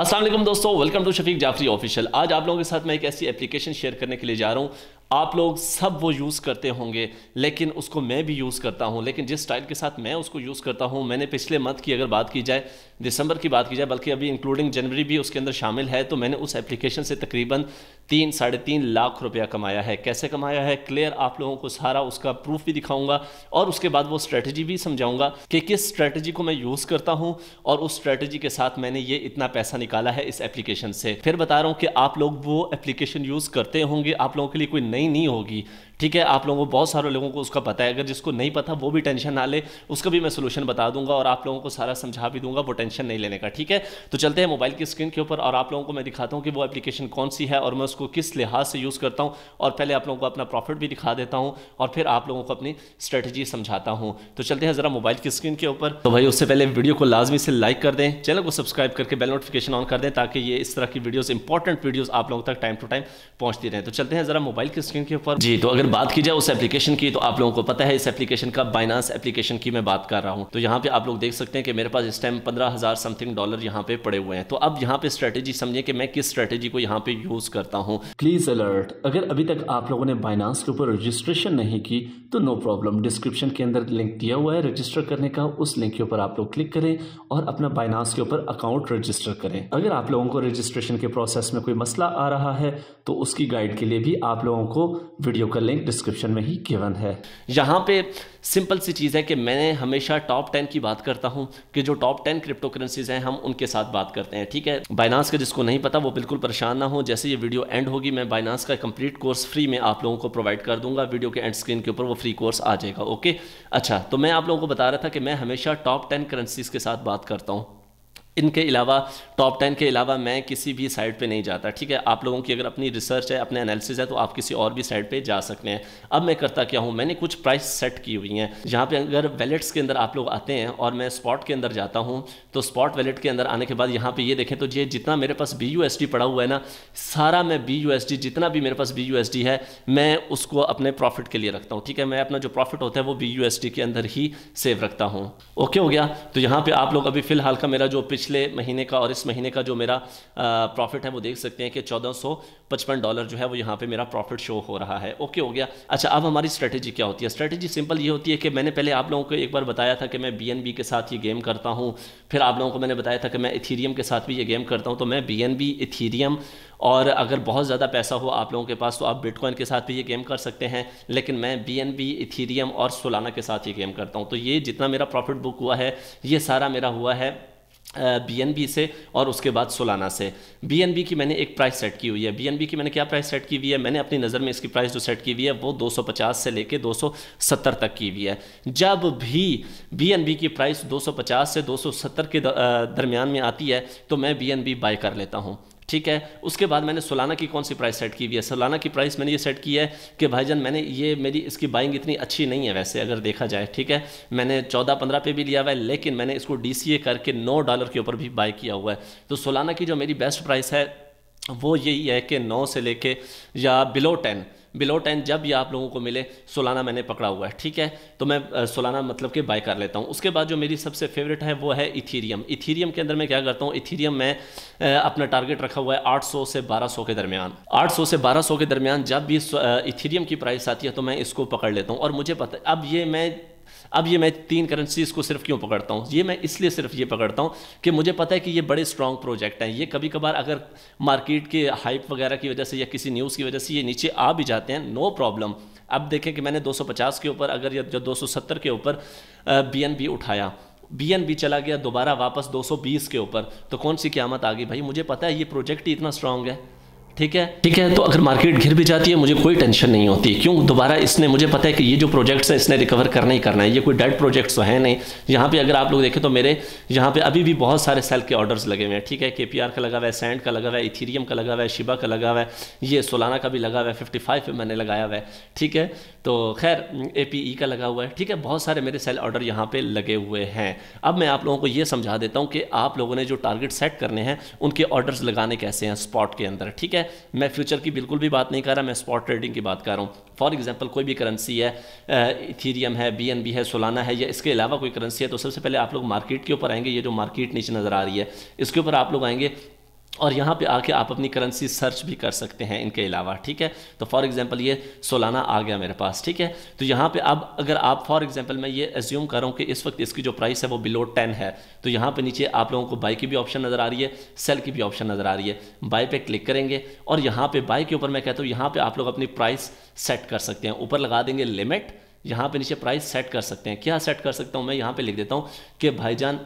असलम दोस्तों welcome to Shafiq Jafri official आज आप लोगों के साथ मैं एक ऐसी एप्लीकेशन शेयर करने के लिए जा रहा हूँ आप लोग सब वो यूज़ करते होंगे लेकिन उसको मैं भी यूज़ करता हूँ लेकिन जिस स्टाइल के साथ मैं उसको यूज़ करता हूँ मैंने पिछले मंथ की अगर बात की जाए दिसंबर की बात की जाए बल्कि अभी इंक्लूडिंग जनवरी भी उसके अंदर शामिल है तो मैंने उस एप्लीकेशन से तकरीबन तीन साढ़े तीन लाख रुपया कमाया है कैसे कमाया है क्लियर आप लोगों को सारा उसका प्रूफ भी दिखाऊंगा और उसके बाद वो स्ट्रेटजी भी समझाऊंगा कि किस स्ट्रेटजी को मैं यूज़ करता हूँ और उस स्ट्रेटजी के साथ मैंने ये इतना पैसा निकाला है इस एप्लीकेशन से फिर बता रहा हूँ कि आप लोग वो एप्लीकेशन यूज़ करते होंगे आप लोगों के लिए कोई nem Nioh ठीक है आप लोगों को बहुत सारे लोगों को उसका पता है अगर जिसको नहीं पता वो भी टेंशन ना ले उसका भी मैं सोल्यूशन बता दूंगा और आप लोगों को सारा समझा भी दूंगा वो टेंशन नहीं लेने का ठीक है तो चलते हैं मोबाइल की स्क्रीन के ऊपर और आप लोगों को मैं दिखाता हूँ कि वो एप्लीकेशन कौन सी है और मैं उसको किस लिहाज से यूज़ करता हूँ और पहले आप लोगों को अपना प्रॉफिट भी दिखा देता हूँ और फिर आप लोगों को अपनी स्ट्रेटजी समझाता हूँ तो चलते हैं ज़रा मोबाइल की स्क्रीन के ऊपर तो भाई उससे पहले वीडियो को लाजमी से लाइक कर दें चैनल को सब्सक्राइब करके बेल नोटिफिकेशन ऑन कर दें ताकि ये इस तरह की वीडियोज़ इंपॉर्टेंट वीडियोज़ आप लोगों तक टाइम टू टाइम पहुँचती रहें तो चलते हैं ज़रा मोबाइल की स्क्रीन के ऊपर जी तो अगर अगर बात की जाए उस एप्लीकेशन की तो आप लोगों को पता है इस एप्लीकेशन का बाइनास एप्लीकेशन की मैं बात कर रहा हूँ तो यहाँ पे आप लोग देख सकते हैं कि मेरे पास इस टाइम पंद्रह हज़ार समथिंग डॉलर यहाँ पे पड़े हुए हैं तो अब यहाँ पे स्ट्रेटेजी समझे कि मैं किस स्ट्रेटेजी को यहाँ पे यूज़ करता हूँ प्लीज़ अलर्ट अगर अभी तक आप लोगों ने बाइनास के ऊपर रजिस्ट्रेशन नहीं की तो नो प्रॉब्लम डिस्क्रिप्शन के अंदर लिंक दिया हुआ है रजिस्टर करने का उस लिंक के ऊपर आप लोग क्लिक करें और अपना बाइनास के ऊपर अकाउंट रजिस्टर करें अगर आप लोगों को रजिस्ट्रेशन के प्रोसेस में कोई मसला आ रहा है तो उसकी गाइड के लिए भी आप लोगों को वीडियो का लिंक लिंक डिस्क्रिप्शन में ही गिवन है यहाँ पे सिंपल सी चीज़ है कि मैं हमेशा टॉप टेन की बात करता हूँ कि जो टॉप टेन क्रिप्टो करेंसीज हैं हम उनके साथ बात करते हैं ठीक है बाइनास का जिसको नहीं पता वो बिल्कुल परेशान ना हो जैसे ये वीडियो एंड होगी मैं बाइनास का कंप्लीट कोर्स फ्री में आप लोगों को प्रोवाइड कर दूंगा वीडियो के एंड स्क्रीन के ऊपर वो फ्री कोर्स आ जाएगा ओके अच्छा तो मैं आप लोगों को बता रहा था कि मैं हमेशा टॉप टेन करेंसीज के साथ बात करता हूँ इनके अलावा टॉप टेन के अलावा मैं किसी भी साइड पे नहीं जाता ठीक है आप लोगों की अगर अपनी रिसर्च है अपने एनालिसिस है तो आप किसी और भी साइड पे जा सकते हैं अब मैं करता क्या हूँ मैंने कुछ प्राइस सेट की हुई हैं जहाँ पे अगर वैलेट्स के अंदर आप लोग आते हैं और मैं स्पॉट के अंदर जाता हूँ तो स्पॉट वैलेट के अंदर आने के बाद यहाँ पर ये देखें तो ये जितना मेरे पास बी पड़ा हुआ है ना सारा मैं बी जितना भी मेरे पास बी है मैं उसको अपने प्रॉफिट के लिए रखता हूँ ठीक है मैं अपना जो प्रॉफिट होता है वो बी के अंदर ही सेव रखता हूँ ओके हो गया तो यहाँ पर आप लोग अभी फ़िलहाल का मेरा जो पिछले पिछले महीने का और इस महीने का जो मेरा प्रॉफिट है वो देख सकते हैं कि चौदह डॉलर जो है वो यहाँ पे मेरा प्रॉफिट शो हो रहा है ओके हो गया अच्छा अब हमारी स्ट्रेटेजी क्या होती है स्ट्रेटेजी सिंपल ये होती है कि मैंने पहले आप लोगों को एक बार बताया था कि मैं बी के साथ ये गेम करता हूँ फिर आप लोगों को मैंने बताया था कि मैं इथीरियम के साथ भी ये गेम करता हूँ तो मैं बी इथीरियम और अगर बहुत ज़्यादा पैसा हो आप लोगों के पास तो आप बिटकॉइन के साथ भी ये गेम कर सकते हैं लेकिन मैं बी इथीरियम और सोलाना के साथ ये गेम करता हूँ तो ये जितना मेरा प्रॉफिट बुक हुआ है ये सारा मेरा हुआ है बी से और उसके बाद सोलाना से बी की मैंने एक प्राइस सेट की हुई है बी की मैंने क्या प्राइस सेट की हुई है मैंने अपनी नज़र में इसकी प्राइस जो सेट की हुई है वो 250 से लेके 270 तक की हुई है जब भी बी की प्राइस 250 से 270 के दरमियान में आती है तो मैं बी बाय कर लेता हूँ ठीक है उसके बाद मैंने सोलाना की कौन सी प्राइस सेट की हुई है सोलाना की प्राइस मैंने ये सेट की है कि भाईजान मैंने ये मेरी इसकी बाइंग इतनी अच्छी नहीं है वैसे अगर देखा जाए ठीक है मैंने चौदह पंद्रह पे भी लिया हुआ है लेकिन मैंने इसको डी करके नौ डॉलर के ऊपर भी बाय किया हुआ है तो सोलाना की जो मेरी बेस्ट प्राइस है वो यही है कि नौ से लेके या बिलो टेन बिलो टेन जब भी आप लोगों को मिले सोलाना मैंने पकड़ा हुआ है ठीक है तो मैं सोलाना मतलब कि बाय कर लेता हूँ उसके बाद जो मेरी सबसे फेवरेट है वो है इथीरियम इथीरियम के अंदर मैं क्या करता हूँ इथीरियम में अपना टारगेट रखा हुआ है आठ से बारह के दरमियान आठ से बारह के दरमियान जब भी इथीरियम की प्राइस आती है तो मैं इसको पकड़ लेता हूँ और मुझे पता अब ये मैं अब ये मैं तीन करेंसीज को सिर्फ क्यों पकड़ता हूँ ये मैं इसलिए सिर्फ ये पकड़ता हूँ कि मुझे पता है कि ये बड़े स्ट्रॉन्ग प्रोजेक्ट हैं ये कभी कभार अगर मार्केट के हाइप वगैरह की वजह से या किसी न्यूज़ की वजह से ये नीचे आ भी जाते हैं नो प्रॉब्लम अब देखें कि मैंने 250 के ऊपर अगर या जो 270 के ऊपर बी उठाया बी चला गया दोबारा वापस 220 के ऊपर तो कौन सी क्यामत आ गई भाई मुझे पता है ये प्रोजेक्ट ही इतना स्ट्रांग है ठीक है ठीक है तो अगर मार्केट घिर भी जाती है मुझे कोई टेंशन नहीं होती क्यों दोबारा इसने मुझे पता है कि ये जो प्रोजेक्ट्स हैं इसने रिकवर करना ही करना है ये कोई डेड प्रोजेक्ट्स तो है नहीं यहाँ पे अगर आप लोग देखें तो मेरे यहाँ पे अभी भी बहुत सारे सेल के ऑर्डर्स लगे हुए हैं ठीक है के का लगा हुआ है सैंड का लगा हुआ है इथीरियम का लगा हुआ है शिबा का लगा हुआ है ये सोलाना का भी लगा हुआ है फिफ्टी फाइव पे मैंने लगाया हुआ है ठीक है तो खैर ए e का लगा हुआ है ठीक है बहुत सारे मेरे सेल ऑर्डर यहाँ पर लगे हुए हैं अब मैं आप लोगों को ये समझा देता हूँ कि आप लोगों ने जो टारगेट सेट करने हैं उनके ऑर्डर्स लगाने कैसे हैं स्पॉट के अंदर ठीक है मैं फ्यूचर की बिल्कुल भी बात नहीं कर रहा मैं स्पॉट ट्रेडिंग की बात कर रहा हूँ फॉर एग्जाम्पल कोई भी करेंसी है इथीरियम है बी है सोलाना है या इसके अलावा कोई करेंसी है तो सबसे पहले आप लोग मार्केट के ऊपर आएंगे ये जो मार्केट नीचे नज़र आ रही है इसके ऊपर आप लोग आएंगे और यहाँ पे आके आप अपनी करेंसी सर्च भी कर सकते हैं इनके अलावा ठीक है तो फॉर एग्जांपल ये सोलाना आ गया मेरे पास ठीक है तो यहाँ पे अब अगर आप फॉर एग्जांपल मैं ये एज्यूम कर रहा हूँ कि इस वक्त इसकी जो प्राइस है वो बिलो टेन है तो यहाँ पे नीचे आप लोगों को बाई की भी ऑप्शन नज़र आ रही है सेल की भी ऑप्शन नज़र आ रही है बाई पर क्लिक करेंगे और यहाँ पर बाई के ऊपर मैं कहता हूँ यहाँ पर आप लोग अपनी प्राइस सेट कर सकते हैं ऊपर लगा देंगे लिमिट यहाँ पे नीचे प्राइस सेट कर सकते हैं क्या सेट कर सकता हूँ मैं यहाँ पे लिख देता हूँ कि भाईजान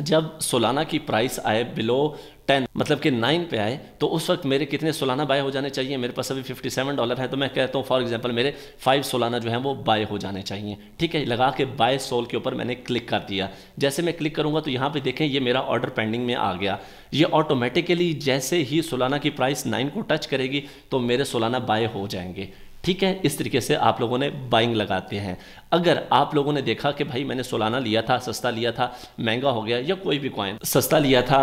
जब सोलाना की प्राइस आए बिलो टेन मतलब कि नाइन पे आए तो उस वक्त मेरे कितने सोलाना बाय हो जाने चाहिए मेरे पास अभी फिफ्टी सेवन डॉलर है तो मैं कहता हूँ फॉर एग्जांपल मेरे फाइव सोलाना जो है वो बाय हो जाने चाहिए ठीक है लगा के बाय सोल के ऊपर मैंने क्लिक कर दिया जैसे मैं क्लिक करूँगा तो यहाँ पर देखें ये मेरा ऑर्डर पेंडिंग में आ गया ये ऑटोमेटिकली जैसे ही सोलाना की प्राइस नाइन को टच करेगी तो मेरे सोलाना बाय हो जाएंगे ठीक है इस तरीके से आप लोगों ने बाइंग लगाते हैं अगर आप लोगों ने देखा कि भाई मैंने सोलाना लिया था सस्ता लिया था महंगा हो गया या कोई भी कॉइन सस्ता लिया था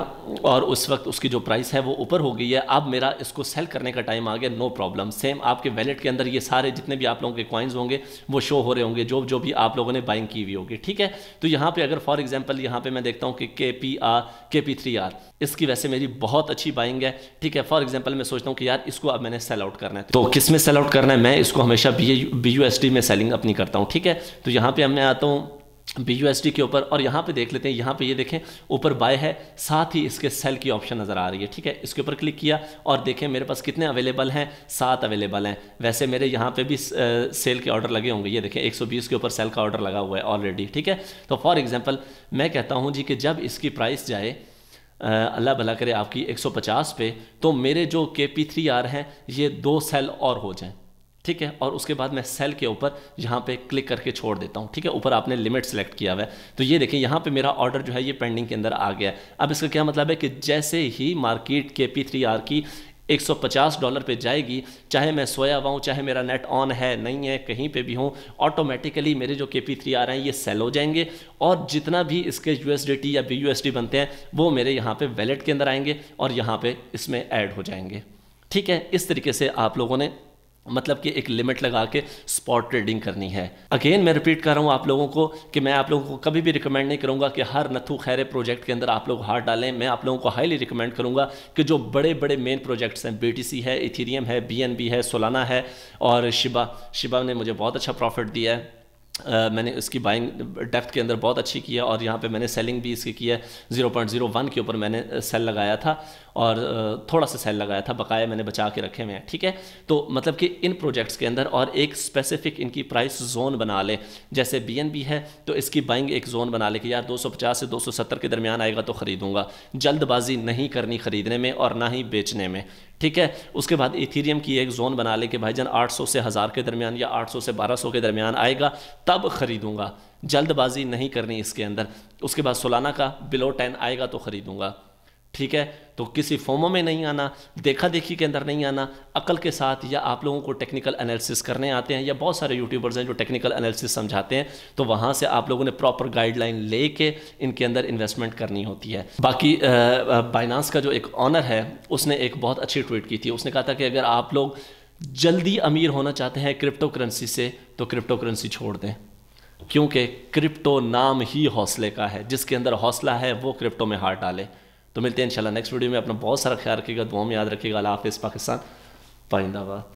और उस वक्त उसकी जो प्राइस है वो ऊपर हो गई है अब मेरा इसको सेल करने का टाइम आ गया नो प्रॉब्लम सेम आपके वैलेट के अंदर ये सारे जितने भी आप लोगों के कॉइन्स होंगे वो शो हो रहे होंगे जो जो भी आप लोगों ने बाइंग की हुई होगी ठीक है तो यहाँ पर अगर फॉर एग्जाम्पल यहाँ पर मैं देखता हूँ कि K P R K P three R इसकी वैसे मेरी बहुत अच्छी बाइंग है ठीक है फॉर एग्जाम्पल मैं सोचता हूँ कि यार इसको अब मैंने सेल आउट करना है तो किस में सेल आउट करना है मैं इसको हमेशा बी यू में सेलिंग अपनी करता हूँ ठीक है तो यहाँ पर मैं आता हूँ बी यू एस के ऊपर और यहाँ पे देख लेते हैं यहाँ पे ये यह देखें ऊपर बाय है साथ ही इसके सेल की ऑप्शन नज़र आ रही है ठीक है इसके ऊपर क्लिक किया और देखें मेरे पास कितने अवेलेबल हैं सात अवेलेबल हैं वैसे मेरे यहाँ पे भी सेल के ऑर्डर लगे होंगे ये देखें 120 के ऊपर सेल का ऑर्डर लगा हुआ है ऑलरेडी ठीक है तो फॉर एग्जाम्पल मैं कहता हूँ जी कि जब इसकी प्राइस जाए अल्लाह भला करे आपकी एक पे तो मेरे जो के पी थ्री आर हैं ये दो सेल और हो जाएँ ठीक है और उसके बाद मैं सेल के ऊपर यहाँ पे क्लिक करके छोड़ देता हूँ ठीक है ऊपर आपने लिमिट सेलेक्ट किया हुआ है तो ये देखिए यहाँ पे मेरा ऑर्डर जो है ये पेंडिंग के अंदर आ गया अब इसका क्या मतलब है कि जैसे ही मार्केट के पी थ्री आर की 150 डॉलर पे जाएगी चाहे मैं सोया हुआ हूँ चाहे मेरा नेट ऑन है नहीं है कहीं पे भी हूँ ऑटोमेटिकली मेरे जो के पी थ्री आ रहे हैं ये सेल हो जाएंगे और जितना भी इसके यू या बी यू बनते हैं वो मेरे यहाँ पे वैलेट के अंदर आएंगे और यहाँ पे इसमें ऐड हो जाएंगे ठीक है इस तरीके से आप लोगों ने मतलब कि एक लिमिट लगा के स्पॉट ट्रेडिंग करनी है अगेन मैं रिपीट कर रहा हूँ आप लोगों को कि मैं आप लोगों को कभी भी रिकमेंड नहीं करूँगा कि हर नथु खैरे प्रोजेक्ट के अंदर आप लोग हाथ डालें मैं आप लोगों को हाईली रिकमेंड करूँगा कि जो बड़े बड़े मेन प्रोजेक्ट्स हैं बी है इथीरियम है बी है सोलाना है और शिबा शिबा ने मुझे बहुत अच्छा प्रॉफिट दिया है मैंने इसकी बाइंग डेप्थ के अंदर बहुत अच्छी की है और यहाँ पे मैंने सेलिंग भी इसकी की है 0.01 के ऊपर मैंने सेल लगाया था और थोड़ा सा सेल लगाया था बकाया मैंने बचा के रखे हुए हैं ठीक है तो मतलब कि इन प्रोजेक्ट्स के अंदर और एक स्पेसिफिक इनकी प्राइस जोन बना लें जैसे बी है तो इसकी बाइंग एक जोन बना लें कि यार 250 से 270 के दरमियान आएगा तो ख़रीदूंगा जल्दबाजी नहीं करनी ख़रीदने में और ना ही बेचने में ठीक है उसके बाद इथीरियम की एक जोन बना ले कि आठ सौ से हज़ार के दरमियान या सौ से सौ के दरमियान आएगा तब ख़रीदूंगा जल्दबाजी नहीं करनी इसके अंदर उसके बाद सोलाना का बिलो टेन आएगा तो ख़रीदूंगा ठीक है तो किसी फॉर्मों में नहीं आना देखा देखी के अंदर नहीं आना अकल के साथ या आप लोगों को टेक्निकल एनालिसिस करने आते हैं या बहुत सारे यूट्यूबर्स हैं जो टेक्निकल एनालिसिस समझाते हैं तो वहाँ से आप लोगों ने प्रॉपर गाइडलाइन ले के इनके अंदर इन्वेस्टमेंट करनी होती है बाकी बाइनास का जो एक ऑनर है उसने एक बहुत अच्छी ट्वीट की थी उसने कहा था कि अगर आप लोग जल्दी अमीर होना चाहते हैं क्रिप्टो करेंसी से तो क्रिप्टो करेंसी छोड़ दें क्योंकि क्रिप्टो नाम ही हौसले का है जिसके अंदर हौसला है वो क्रिप्टो में हार डाले तो मिलते हैं इंशाल्लाह नेक्स्ट वीडियो में अपना बहुत सारा ख्याल रखिएगा दुआ में याद रखिएगा अला हाफिज़ पाकिस्तान पाइंदाबाद